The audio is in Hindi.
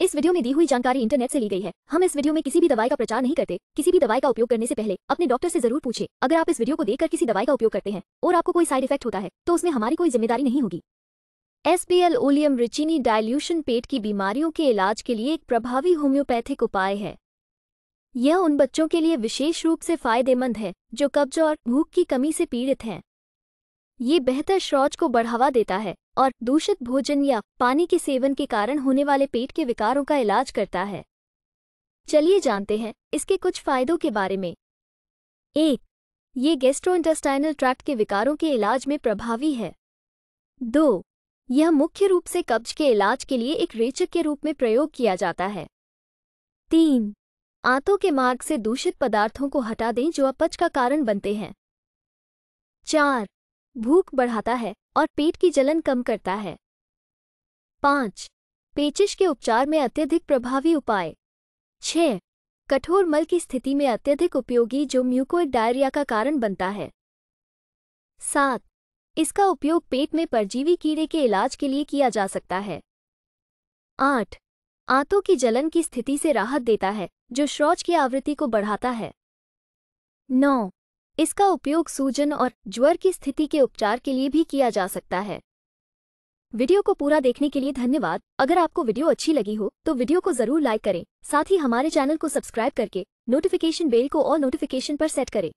इस वीडियो में दी हुई जानकारी इंटरनेट से ली गई है हम इस वीडियो में किसी भी दवाई का प्रचार नहीं करते किसी भी दवाई का उपयोग करने से पहले अपने डॉक्टर से जरूर पूछे अगर आप इस वीडियो को देखकर किसी दवाई का उपयोग करते हैं और आपको कोई साइड इफेक्ट होता है तो उसमें हमारी कोई जिम्मेदारी नहीं होगी एस ओलियम रिचिनी डायल्यूशन पेट की बीमारियों के इलाज के लिए एक प्रभावी होम्योपैथिक उपाय है यह उन बच्चों के लिए विशेष रूप से फायदेमंद है जो कब्ज और भूख की कमी से पीड़ित हैं ये बेहतर शौच को बढ़ावा देता है और दूषित भोजन या पानी के सेवन के कारण होने वाले पेट के विकारों का इलाज करता है चलिए जानते हैं इसके कुछ फायदों के बारे में एक ये गेस्ट्रोइंटेस्टाइनल ट्रैक्ट के विकारों के इलाज में प्रभावी है दो यह मुख्य रूप से कब्ज के इलाज के लिए एक रेचक के रूप में प्रयोग किया जाता है तीन आंतों के मार्ग से दूषित पदार्थों को हटा दें जो अपच का कारण बनते हैं चार भूख बढ़ाता है और पेट की जलन कम करता है पाँच पेचिश के उपचार में अत्यधिक प्रभावी उपाय छ कठोर मल की स्थिति में अत्यधिक उपयोगी जो म्यूकोइड डायरिया का कारण बनता है सात इसका उपयोग पेट में परजीवी कीड़े के इलाज के लिए किया जा सकता है आठ आंतों की जलन की स्थिति से राहत देता है जो शौच की आवृत्ति को बढ़ाता है नौ इसका उपयोग सूजन और ज्वर की स्थिति के उपचार के लिए भी किया जा सकता है वीडियो को पूरा देखने के लिए धन्यवाद अगर आपको वीडियो अच्छी लगी हो तो वीडियो को जरूर लाइक करें साथ ही हमारे चैनल को सब्सक्राइब करके नोटिफिकेशन बेल को और नोटिफिकेशन पर सेट करें